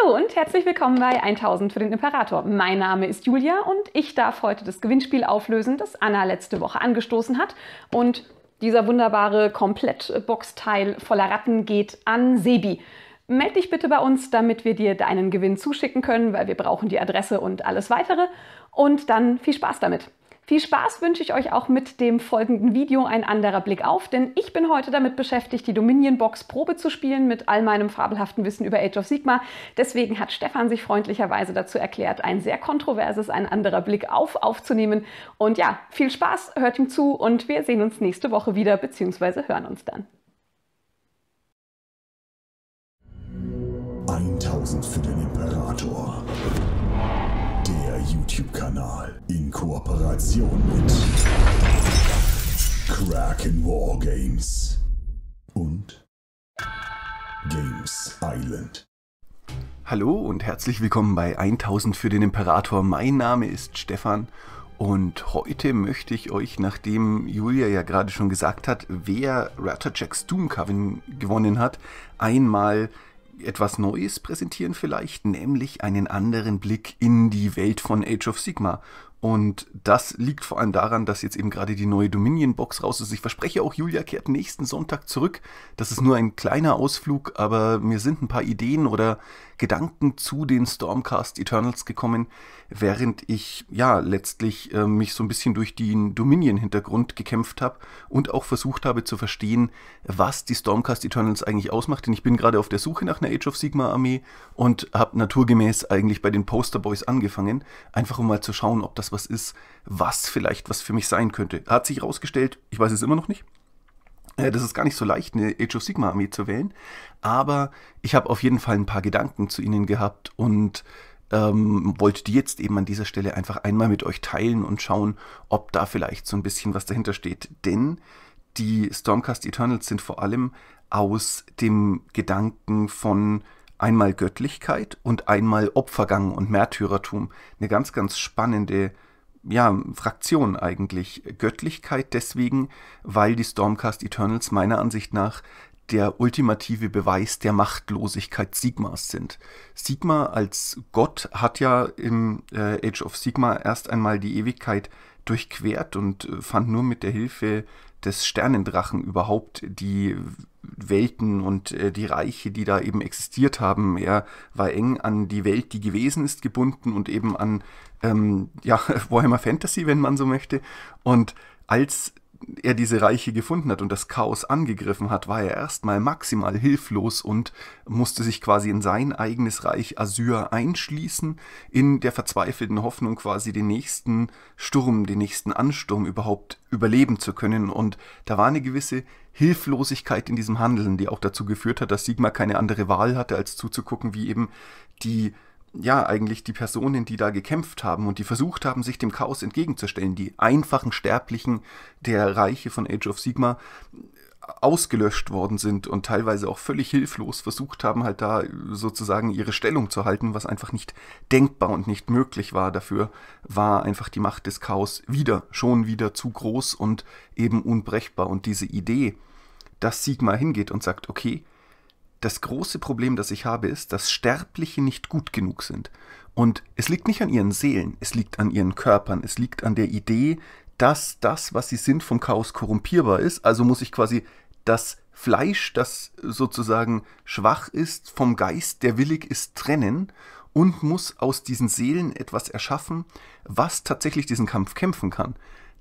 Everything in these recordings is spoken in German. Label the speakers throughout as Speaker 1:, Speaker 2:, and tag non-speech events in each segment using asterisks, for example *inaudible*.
Speaker 1: Hallo und herzlich willkommen bei 1000 für den Imperator. Mein Name ist Julia und ich darf heute das Gewinnspiel auflösen, das Anna letzte Woche angestoßen hat. Und dieser wunderbare Komplettboxteil voller Ratten geht an Sebi. Meld dich bitte bei uns, damit wir dir deinen Gewinn zuschicken können, weil wir brauchen die Adresse und alles weitere. Und dann viel Spaß damit. Viel Spaß wünsche ich euch auch mit dem folgenden Video ein anderer Blick auf, denn ich bin heute damit beschäftigt, die Dominion Box Probe zu spielen mit all meinem fabelhaften Wissen über Age of Sigma. Deswegen hat Stefan sich freundlicherweise dazu erklärt, ein sehr kontroverses ein anderer Blick auf aufzunehmen. Und ja, viel Spaß, hört ihm zu und wir sehen uns nächste Woche wieder bzw. hören uns dann. 1000 für den Imperator. YouTube-Kanal in Kooperation mit Kraken War Games und Games Island. Hallo und herzlich willkommen bei 1000 für den Imperator. Mein Name ist Stefan und heute möchte ich euch, nachdem Julia ja gerade schon gesagt hat, wer Ratterjacks Doom Coven gewonnen hat, einmal etwas Neues präsentieren vielleicht, nämlich einen anderen Blick in die Welt von Age of Sigma. Und das liegt vor allem daran, dass jetzt eben gerade die neue Dominion-Box raus ist. Ich verspreche auch, Julia kehrt nächsten Sonntag zurück. Das ist nur ein kleiner Ausflug, aber mir sind ein paar Ideen oder Gedanken zu den Stormcast Eternals gekommen, während ich ja letztlich äh, mich so ein bisschen durch den Dominion-Hintergrund gekämpft habe und auch versucht habe zu verstehen, was die Stormcast Eternals eigentlich ausmacht. Denn ich bin gerade auf der Suche nach einer Age of Sigma-Armee und habe naturgemäß eigentlich bei den Poster Boys angefangen, einfach um mal zu schauen, ob das was ist, was vielleicht was für mich sein könnte. Hat sich herausgestellt, ich weiß es immer noch nicht. Äh, das ist gar nicht so leicht, eine Age of Sigma-Armee zu wählen. Aber ich habe auf jeden Fall ein paar Gedanken zu ihnen gehabt und ähm, wollte die jetzt eben an dieser Stelle einfach einmal mit euch teilen und schauen, ob da vielleicht so ein bisschen was dahinter steht. Denn die Stormcast Eternals sind vor allem aus dem Gedanken von einmal Göttlichkeit und einmal Opfergang und Märtyrertum eine ganz, ganz spannende äh, ja, Fraktion eigentlich. Göttlichkeit deswegen, weil die Stormcast Eternals meiner Ansicht nach der ultimative Beweis der Machtlosigkeit Sigmas sind. Sigma als Gott hat ja im äh, Age of Sigma erst einmal die Ewigkeit durchquert und äh, fand nur mit der Hilfe des Sternendrachen überhaupt die Welten und äh, die Reiche, die da eben existiert haben. Er war eng an die Welt, die gewesen ist, gebunden und eben an ähm, ja, *laughs* Warhammer Fantasy, wenn man so möchte. Und als er diese Reiche gefunden hat und das Chaos angegriffen hat, war er erstmal maximal hilflos und musste sich quasi in sein eigenes Reich Asyr einschließen, in der verzweifelten Hoffnung quasi den nächsten Sturm, den nächsten Ansturm überhaupt überleben zu können. Und da war eine gewisse Hilflosigkeit in diesem Handeln, die auch dazu geführt hat, dass Sigma keine andere Wahl hatte, als zuzugucken, wie eben die ja, eigentlich die Personen, die da gekämpft haben und die versucht haben, sich dem Chaos entgegenzustellen, die einfachen Sterblichen der Reiche von Age of Sigma äh, ausgelöscht worden sind und teilweise auch völlig hilflos versucht haben, halt da äh, sozusagen ihre Stellung zu halten, was einfach nicht denkbar und nicht möglich war. Dafür war einfach die Macht des Chaos wieder, schon wieder zu groß und eben unbrechbar. Und diese Idee, dass Sigma hingeht und sagt, okay, das große Problem, das ich habe, ist, dass Sterbliche nicht gut genug sind. Und es liegt nicht an ihren Seelen, es liegt an ihren Körpern, es liegt an der Idee, dass das, was sie sind, vom Chaos korrumpierbar ist. Also muss ich quasi das Fleisch, das sozusagen schwach ist, vom Geist, der willig ist, trennen und muss aus diesen Seelen etwas erschaffen, was tatsächlich diesen Kampf kämpfen kann.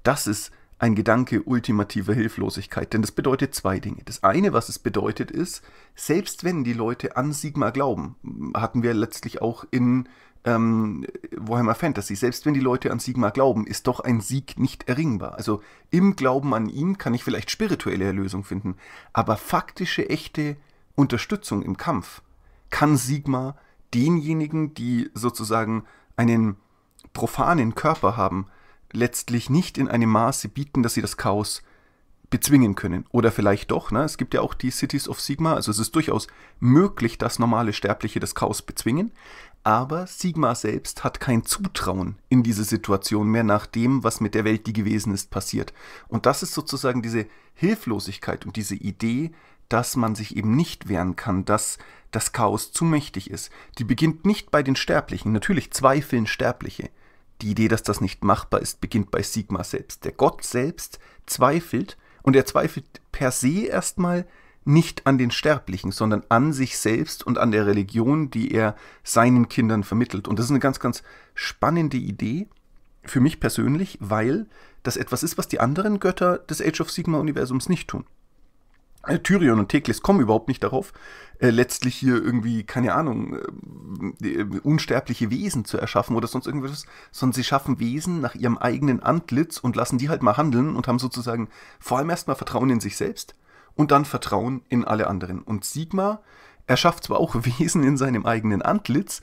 Speaker 1: Das ist ein Gedanke ultimativer Hilflosigkeit. Denn das bedeutet zwei Dinge. Das eine, was es bedeutet, ist, selbst wenn die Leute an Sigma glauben, hatten wir letztlich auch in ähm, Warhammer Fantasy, selbst wenn die Leute an Sigma glauben, ist doch ein Sieg nicht erringbar. Also im Glauben an ihn kann ich vielleicht spirituelle Erlösung finden, aber faktische, echte Unterstützung im Kampf kann Sigma denjenigen, die sozusagen einen profanen Körper haben, letztlich nicht in einem Maße bieten, dass sie das Chaos bezwingen können. Oder vielleicht doch, ne? es gibt ja auch die Cities of Sigma, also es ist durchaus möglich, dass normale Sterbliche das Chaos bezwingen, aber Sigma selbst hat kein Zutrauen in diese Situation mehr nach dem, was mit der Welt, die gewesen ist, passiert. Und das ist sozusagen diese Hilflosigkeit und diese Idee, dass man sich eben nicht wehren kann, dass das Chaos zu mächtig ist. Die beginnt nicht bei den Sterblichen. Natürlich zweifeln Sterbliche. Die Idee, dass das nicht machbar ist, beginnt bei Sigma selbst. Der Gott selbst zweifelt und er zweifelt per se erstmal nicht an den Sterblichen, sondern an sich selbst und an der Religion, die er seinen Kindern vermittelt. Und das ist eine ganz, ganz spannende Idee für mich persönlich, weil das etwas ist, was die anderen Götter des Age of Sigma-Universums nicht tun. Äh, Tyrion und Tekles kommen überhaupt nicht darauf, äh, letztlich hier irgendwie, keine Ahnung, äh, äh, unsterbliche Wesen zu erschaffen oder sonst irgendwas, sondern sie schaffen Wesen nach ihrem eigenen Antlitz und lassen die halt mal handeln und haben sozusagen vor allem erstmal Vertrauen in sich selbst und dann Vertrauen in alle anderen. Und Sigma erschafft zwar auch *laughs* Wesen in seinem eigenen Antlitz,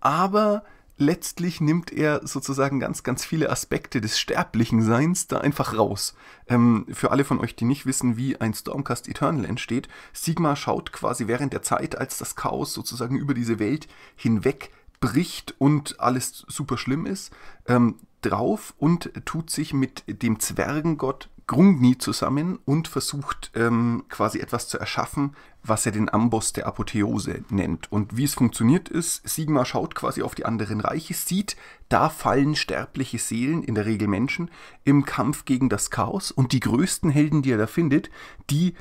Speaker 1: aber letztlich nimmt er sozusagen ganz, ganz viele Aspekte des sterblichen Seins da einfach raus. Ähm, für alle von euch, die nicht wissen, wie ein Stormcast Eternal entsteht, Sigma schaut quasi während der Zeit, als das Chaos sozusagen über diese Welt hinweg bricht und alles super schlimm ist, ähm, drauf und tut sich mit dem Zwergengott Grungni zusammen und versucht ähm, quasi etwas zu erschaffen, was er den Amboss der Apotheose nennt. Und wie es funktioniert ist, Sigma schaut quasi auf die anderen Reiche, sieht, da fallen sterbliche Seelen, in der Regel Menschen, im Kampf gegen das Chaos und die größten Helden, die er da findet, die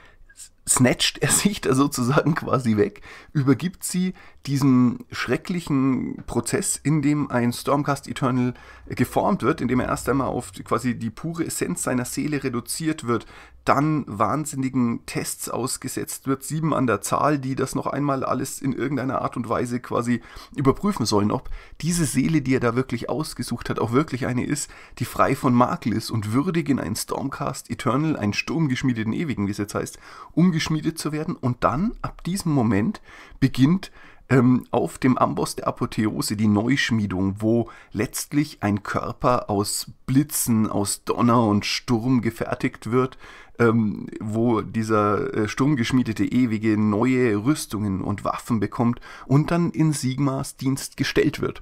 Speaker 1: snatcht er sich da sozusagen quasi weg, übergibt sie diesem schrecklichen Prozess, in dem ein Stormcast Eternal geformt wird, indem er erst einmal auf quasi die pure Essenz seiner Seele reduziert wird, dann wahnsinnigen Tests ausgesetzt wird, sieben an der Zahl, die das noch einmal alles in irgendeiner Art und Weise quasi überprüfen sollen, ob diese Seele, die er da wirklich ausgesucht hat, auch wirklich eine ist, die frei von Makel ist und würdig in einen Stormcast Eternal, einen sturmgeschmiedeten Ewigen, wie es jetzt heißt, um umgeschmiedet zu werden. Und dann, ab diesem Moment, beginnt ähm, auf dem Amboss der Apotheose die Neuschmiedung, wo letztlich ein Körper aus Blitzen, aus Donner und Sturm gefertigt wird, ähm, wo dieser äh, sturmgeschmiedete Ewige neue Rüstungen und Waffen bekommt und dann in Sigmas Dienst gestellt wird.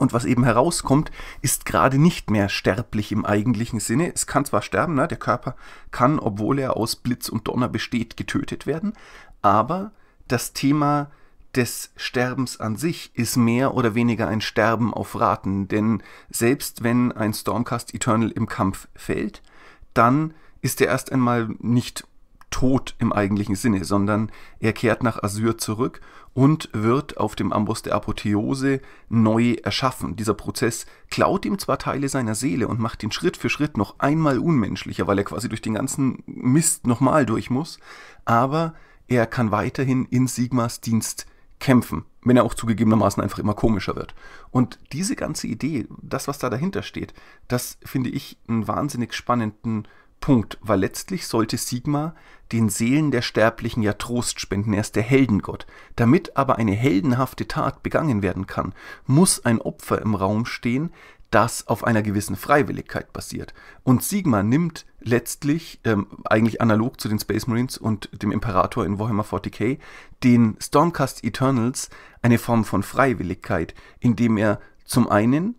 Speaker 1: Und was eben herauskommt, ist gerade nicht mehr sterblich im eigentlichen Sinne. Es kann zwar sterben, ne? der Körper kann, obwohl er aus Blitz und Donner besteht, getötet werden, aber das Thema des Sterbens an sich ist mehr oder weniger ein Sterben auf Raten, denn selbst wenn ein Stormcast Eternal im Kampf fällt, dann ist er erst einmal nicht tot im eigentlichen Sinne, sondern er kehrt nach Assyr zurück und wird auf dem Amboss der Apotheose neu erschaffen. Dieser Prozess klaut ihm zwar Teile seiner Seele und macht ihn Schritt für Schritt noch einmal unmenschlicher, weil er quasi durch den ganzen Mist nochmal durch muss, aber er kann weiterhin in Sigmas Dienst kämpfen, wenn er auch zugegebenermaßen einfach immer komischer wird. Und diese ganze Idee, das, was da dahinter steht, das finde ich einen wahnsinnig spannenden Punkt, weil letztlich sollte Sigma den Seelen der Sterblichen ja Trost spenden, er ist der Heldengott. Damit aber eine heldenhafte Tat begangen werden kann, muss ein Opfer im Raum stehen, das auf einer gewissen Freiwilligkeit basiert. Und Sigma nimmt letztlich, ähm, eigentlich analog zu den Space Marines und dem Imperator in Warhammer 40k, den Stormcast Eternals eine Form von Freiwilligkeit, indem er zum einen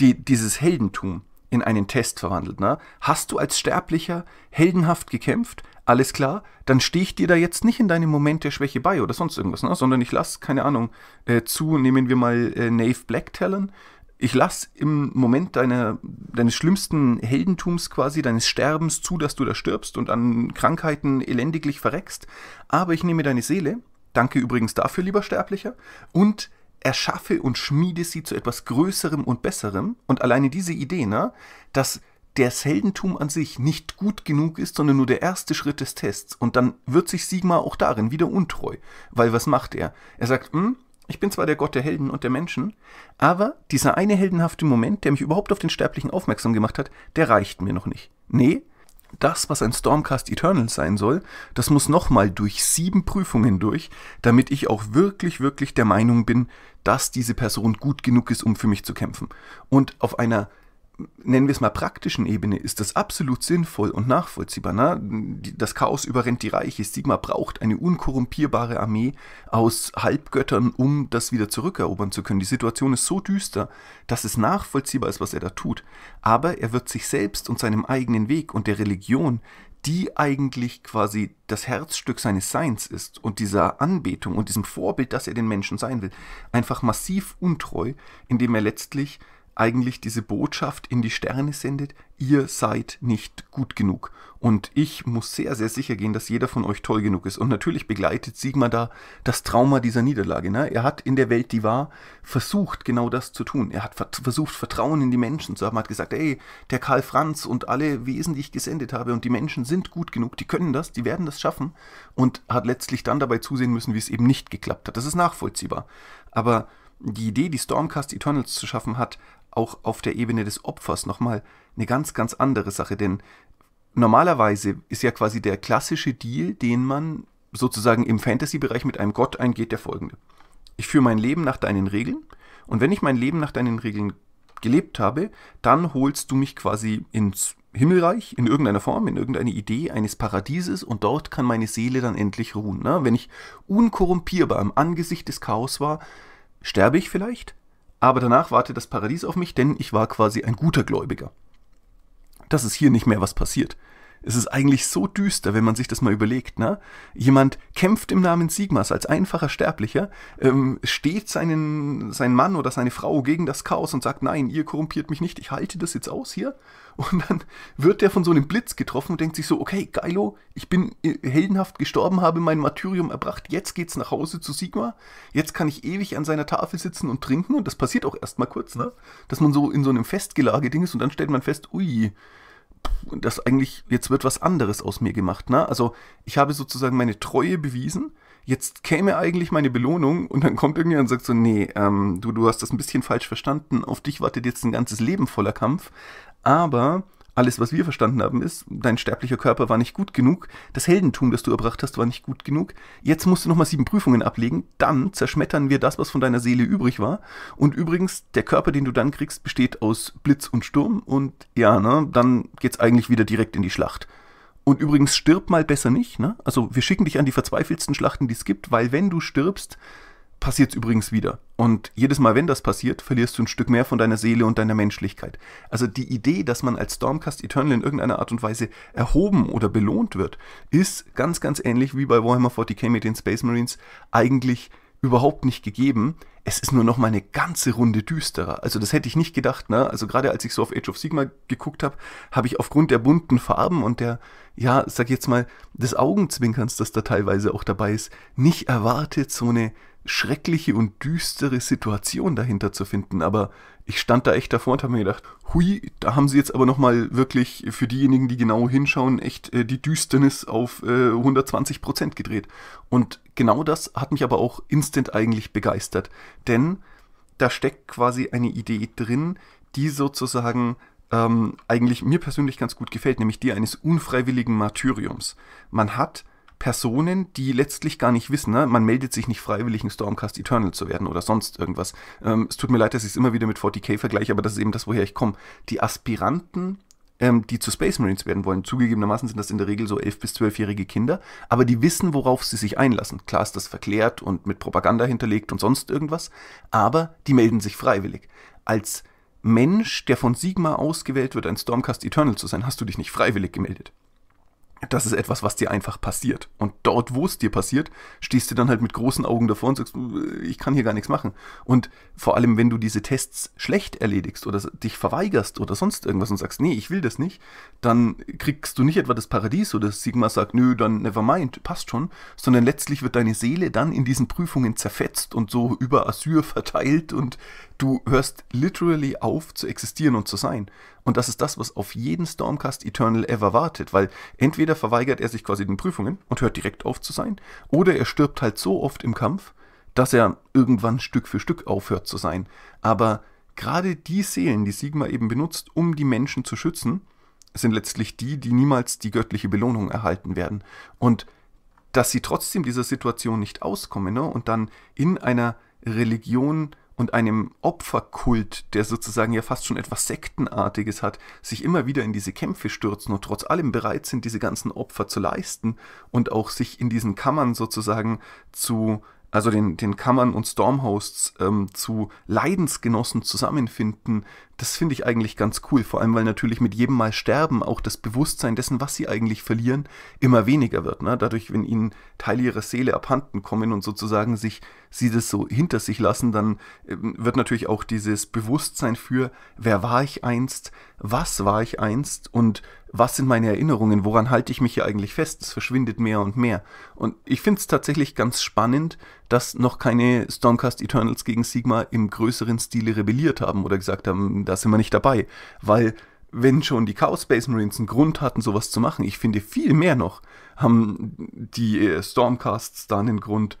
Speaker 1: die, dieses Heldentum in einen Test verwandelt. Ne? Hast du als Sterblicher heldenhaft gekämpft? Alles klar, dann stehe ich dir da jetzt nicht in deinem Moment der Schwäche bei oder sonst irgendwas, ne? sondern ich lasse, keine Ahnung, äh, zu, nehmen wir mal äh, Nave Black Talon, ich lasse im Moment deiner, deines schlimmsten Heldentums quasi, deines Sterbens zu, dass du da stirbst und an Krankheiten elendiglich verreckst, aber ich nehme deine Seele, danke übrigens dafür, lieber Sterblicher, und erschaffe und schmiede sie zu etwas Größerem und Besserem. Und alleine diese Idee, ne, dass das Heldentum an sich nicht gut genug ist, sondern nur der erste Schritt des Tests. Und dann wird sich Sigma auch darin wieder untreu. Weil was macht er? Er sagt, hm, ich bin zwar der Gott der Helden und der Menschen, aber dieser eine heldenhafte Moment, der mich überhaupt auf den Sterblichen aufmerksam gemacht hat, der reicht mir noch nicht. Nee, das, was ein Stormcast Eternal sein soll, das muss nochmal durch sieben Prüfungen durch, damit ich auch wirklich, wirklich der Meinung bin, dass diese Person gut genug ist, um für mich zu kämpfen. Und auf einer nennen wir es mal praktischen Ebene, ist das absolut sinnvoll und nachvollziehbar. Ne? Das Chaos überrennt die Reiche. Sigma braucht eine unkorrumpierbare Armee aus Halbgöttern, um das wieder zurückerobern zu können. Die Situation ist so düster, dass es nachvollziehbar ist, was er da tut. Aber er wird sich selbst und seinem eigenen Weg und der Religion, die eigentlich quasi das Herzstück seines Seins ist und dieser Anbetung und diesem Vorbild, dass er den Menschen sein will, einfach massiv untreu, indem er letztlich eigentlich diese Botschaft in die Sterne sendet, ihr seid nicht gut genug. Und ich muss sehr, sehr sicher gehen, dass jeder von euch toll genug ist. Und natürlich begleitet Sigmar da das Trauma dieser Niederlage. Ne? Er hat in der Welt, die war, versucht, genau das zu tun. Er hat versucht, Vertrauen in die Menschen zu haben. Er hat gesagt, ey, der Karl Franz und alle Wesen, die ich gesendet habe, und die Menschen sind gut genug, die können das, die werden das schaffen. Und hat letztlich dann dabei zusehen müssen, wie es eben nicht geklappt hat. Das ist nachvollziehbar. Aber die Idee, die Stormcast Eternals zu schaffen hat, auch auf der Ebene des Opfers nochmal eine ganz, ganz andere Sache. Denn normalerweise ist ja quasi der klassische Deal, den man sozusagen im Fantasy-Bereich mit einem Gott eingeht, der folgende. Ich führe mein Leben nach deinen Regeln und wenn ich mein Leben nach deinen Regeln gelebt habe, dann holst du mich quasi ins Himmelreich in irgendeiner Form, in irgendeine Idee eines Paradieses und dort kann meine Seele dann endlich ruhen. Ne? Wenn ich unkorrumpierbar im Angesicht des Chaos war, sterbe ich vielleicht, aber danach wartet das Paradies auf mich, denn ich war quasi ein guter Gläubiger. Das ist hier nicht mehr, was passiert. Es ist eigentlich so düster, wenn man sich das mal überlegt. Ne? Jemand kämpft im Namen Sigmas als einfacher Sterblicher, ähm, steht seinen, sein Mann oder seine Frau gegen das Chaos und sagt, nein, ihr korrumpiert mich nicht, ich halte das jetzt aus hier. Und dann wird der von so einem Blitz getroffen und denkt sich so, okay, geilo, ich bin äh, heldenhaft gestorben, habe mein Martyrium erbracht, jetzt geht's nach Hause zu Sigma, jetzt kann ich ewig an seiner Tafel sitzen und trinken und das passiert auch erstmal kurz, ne? dass man so in so einem Festgelage Ding ist und dann stellt man fest, ui, das eigentlich jetzt wird was anderes aus mir gemacht. Ne? Also ich habe sozusagen meine Treue bewiesen. Jetzt käme eigentlich meine Belohnung und dann kommt irgendjemand und sagt so, nee, ähm, du, du hast das ein bisschen falsch verstanden. Auf dich wartet jetzt ein ganzes Leben voller Kampf. Aber alles, was wir verstanden haben, ist, dein sterblicher Körper war nicht gut genug, das Heldentum, das du erbracht hast, war nicht gut genug, jetzt musst du nochmal sieben Prüfungen ablegen, dann zerschmettern wir das, was von deiner Seele übrig war. Und übrigens, der Körper, den du dann kriegst, besteht aus Blitz und Sturm und ja, ne, dann geht's eigentlich wieder direkt in die Schlacht. Und übrigens, stirb mal besser nicht, ne? Also wir schicken dich an die verzweifeltsten Schlachten, die es gibt, weil wenn du stirbst, passiert es übrigens wieder. Und jedes Mal, wenn das passiert, verlierst du ein Stück mehr von deiner Seele und deiner Menschlichkeit. Also die Idee, dass man als Stormcast Eternal in irgendeiner Art und Weise erhoben oder belohnt wird, ist ganz, ganz ähnlich wie bei Warhammer 40k mit den Space Marines eigentlich überhaupt nicht gegeben es ist nur noch mal eine ganze Runde düsterer. Also das hätte ich nicht gedacht. Ne? Also gerade als ich so auf Age of Sigma geguckt habe, habe ich aufgrund der bunten Farben und der, ja, sag jetzt mal, des Augenzwinkerns, das da teilweise auch dabei ist, nicht erwartet, so eine schreckliche und düstere Situation dahinter zu finden. Aber ich stand da echt davor und habe mir gedacht, hui, da haben sie jetzt aber noch mal wirklich für diejenigen, die genau hinschauen, echt äh, die Düsternis auf äh, 120 Prozent gedreht. Und genau das hat mich aber auch instant eigentlich begeistert denn da steckt quasi eine Idee drin, die sozusagen ähm, eigentlich mir persönlich ganz gut gefällt, nämlich die eines unfreiwilligen Martyriums. Man hat Personen, die letztlich gar nicht wissen. Ne? Man meldet sich nicht freiwillig, ein Stormcast Eternal zu werden oder sonst irgendwas. Ähm, es tut mir leid, dass ich es immer wieder mit 40k vergleiche, aber das ist eben das, woher ich komme. Die Aspiranten ähm, die zu Space Marines werden wollen. Zugegebenermaßen sind das in der Regel so elf- bis zwölfjährige Kinder, aber die wissen, worauf sie sich einlassen. Klar ist das verklärt und mit Propaganda hinterlegt und sonst irgendwas, aber die melden sich freiwillig. Als Mensch, der von Sigma ausgewählt wird, ein Stormcast Eternal zu sein, hast du dich nicht freiwillig gemeldet das ist etwas, was dir einfach passiert. Und dort, wo es dir passiert, stehst du dann halt mit großen Augen davor und sagst, äh, ich kann hier gar nichts machen. Und vor allem, wenn du diese Tests schlecht erledigst oder dich verweigerst oder sonst irgendwas und sagst, nee, ich will das nicht, dann kriegst du nicht etwa das Paradies oder Sigma sagt, nö, dann never mind, passt schon, sondern letztlich wird deine Seele dann in diesen Prüfungen zerfetzt und so über Assyr verteilt und du hörst literally auf zu existieren und zu sein. Und das ist das, was auf jeden Stormcast Eternal ever wartet, weil entweder verweigert er sich quasi den Prüfungen und hört direkt auf zu sein, oder er stirbt halt so oft im Kampf, dass er irgendwann Stück für Stück aufhört zu sein. Aber gerade die Seelen, die Sigma eben benutzt, um die Menschen zu schützen, sind letztlich die, die niemals die göttliche Belohnung erhalten werden. Und dass sie trotzdem dieser Situation nicht auskommen ne, und dann in einer Religion und einem Opferkult, der sozusagen ja fast schon etwas Sektenartiges hat, sich immer wieder in diese Kämpfe stürzen und trotz allem bereit sind, diese ganzen Opfer zu leisten und auch sich in diesen Kammern sozusagen zu, also den, den Kammern und Stormhosts ähm, zu Leidensgenossen zusammenfinden, das finde ich eigentlich ganz cool, vor allem weil natürlich mit jedem Mal Sterben auch das Bewusstsein dessen, was sie eigentlich verlieren, immer weniger wird. Ne? Dadurch, wenn ihnen Teile ihrer Seele abhanden kommen und sozusagen sich sie das so hinter sich lassen, dann ähm, wird natürlich auch dieses Bewusstsein für, wer war ich einst, was war ich einst und was sind meine Erinnerungen, woran halte ich mich hier eigentlich fest, es verschwindet mehr und mehr. Und ich finde es tatsächlich ganz spannend, dass noch keine Stormcast Eternals gegen Sigma im größeren Stile rebelliert haben oder gesagt haben, da sind wir nicht dabei. Weil, wenn schon die Chaos Space Marines einen Grund hatten, sowas zu machen, ich finde viel mehr noch, haben die äh, Stormcasts dann einen Grund,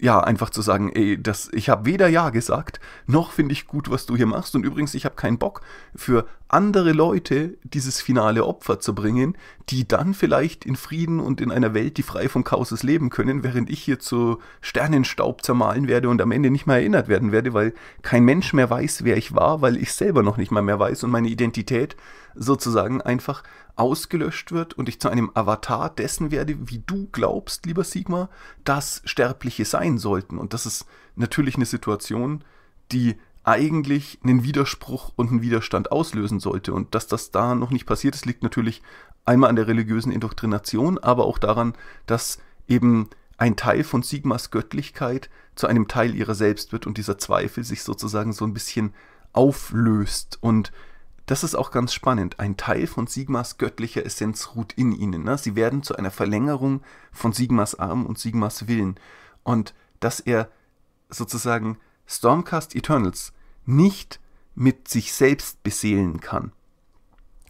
Speaker 1: ja, einfach zu sagen, ey, das, ich habe weder Ja gesagt, noch finde ich gut, was du hier machst. Und übrigens, ich habe keinen Bock, für andere Leute dieses finale Opfer zu bringen, die dann vielleicht in Frieden und in einer Welt, die frei vom Chaos ist, leben können, während ich hier zu Sternenstaub zermahlen werde und am Ende nicht mehr erinnert werden werde, weil kein Mensch mehr weiß, wer ich war, weil ich selber noch nicht mal mehr weiß und meine Identität sozusagen einfach ausgelöscht wird und ich zu einem Avatar dessen werde, wie du glaubst, lieber Sigma, dass Sterbliche sein sollten. Und das ist natürlich eine Situation, die eigentlich einen Widerspruch und einen Widerstand auslösen sollte. Und dass das da noch nicht passiert ist, liegt natürlich einmal an der religiösen Indoktrination, aber auch daran, dass eben ein Teil von Sigmas Göttlichkeit zu einem Teil ihrer selbst wird und dieser Zweifel sich sozusagen so ein bisschen auflöst. Und das ist auch ganz spannend. Ein Teil von Sigmas göttlicher Essenz ruht in ihnen. Ne? Sie werden zu einer Verlängerung von Sigmas Arm und Sigmas Willen. Und dass er sozusagen Stormcast Eternals nicht mit sich selbst beseelen kann,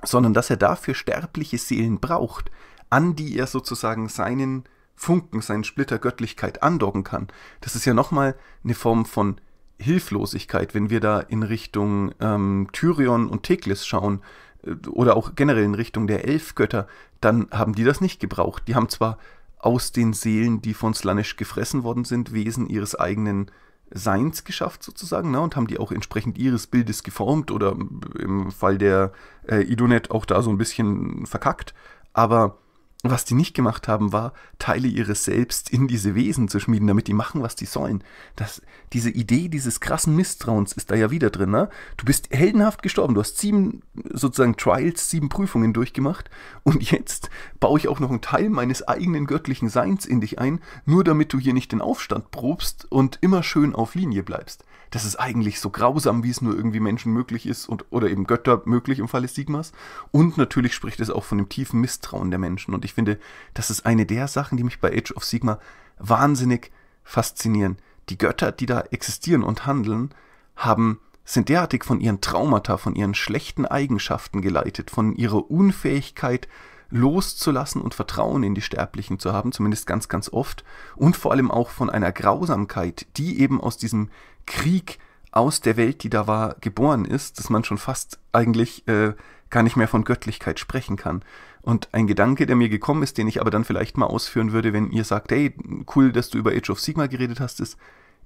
Speaker 1: sondern dass er dafür sterbliche Seelen braucht, an die er sozusagen seinen Funken, seinen Splitter Göttlichkeit andocken kann. Das ist ja nochmal eine Form von Hilflosigkeit, wenn wir da in Richtung ähm, Tyrion und Teklis schauen äh, oder auch generell in Richtung der Elfgötter, dann haben die das nicht gebraucht. Die haben zwar aus den Seelen, die von Slanish gefressen worden sind, Wesen ihres eigenen Seins geschafft sozusagen ne, und haben die auch entsprechend ihres Bildes geformt oder im Fall der äh, Idonet auch da so ein bisschen verkackt. Aber was die nicht gemacht haben, war, Teile ihres Selbst in diese Wesen zu schmieden, damit die machen, was die sollen. Das, diese Idee dieses krassen Misstrauens ist da ja wieder drin. Ne? Du bist heldenhaft gestorben. Du hast sieben sozusagen Trials, sieben Prüfungen durchgemacht. Und jetzt baue ich auch noch einen Teil meines eigenen göttlichen Seins in dich ein, nur damit du hier nicht den Aufstand probst und immer schön auf Linie bleibst. Das ist eigentlich so grausam, wie es nur irgendwie Menschen möglich ist und, oder eben Götter möglich im Falle Sigmas. Und natürlich spricht es auch von dem tiefen Misstrauen der Menschen. Und ich ich finde, das ist eine der Sachen, die mich bei Age of Sigma wahnsinnig faszinieren. Die Götter, die da existieren und handeln, haben sind derartig von ihren Traumata, von ihren schlechten Eigenschaften geleitet, von ihrer Unfähigkeit loszulassen und Vertrauen in die Sterblichen zu haben, zumindest ganz, ganz oft, und vor allem auch von einer Grausamkeit, die eben aus diesem Krieg aus der Welt, die da war, geboren ist, dass man schon fast eigentlich äh, gar nicht mehr von Göttlichkeit sprechen kann. Und ein Gedanke, der mir gekommen ist, den ich aber dann vielleicht mal ausführen würde, wenn ihr sagt, hey, cool, dass du über Age of Sigma geredet hast, ist,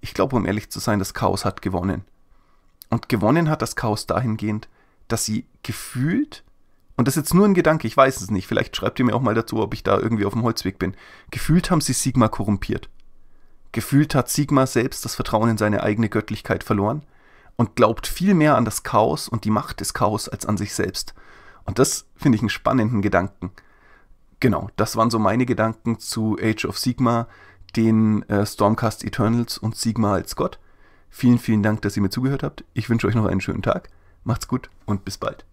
Speaker 1: ich glaube, um ehrlich zu sein, das Chaos hat gewonnen. Und gewonnen hat das Chaos dahingehend, dass sie gefühlt, und das ist jetzt nur ein Gedanke, ich weiß es nicht, vielleicht schreibt ihr mir auch mal dazu, ob ich da irgendwie auf dem Holzweg bin, gefühlt haben sie Sigma korrumpiert. Gefühlt hat Sigma selbst das Vertrauen in seine eigene Göttlichkeit verloren und glaubt viel mehr an das Chaos und die Macht des Chaos als an sich selbst. Und das finde ich einen spannenden Gedanken. Genau, das waren so meine Gedanken zu Age of Sigma, den äh, Stormcast Eternals und Sigma als Gott. Vielen, vielen Dank, dass ihr mir zugehört habt. Ich wünsche euch noch einen schönen Tag. Macht's gut und bis bald.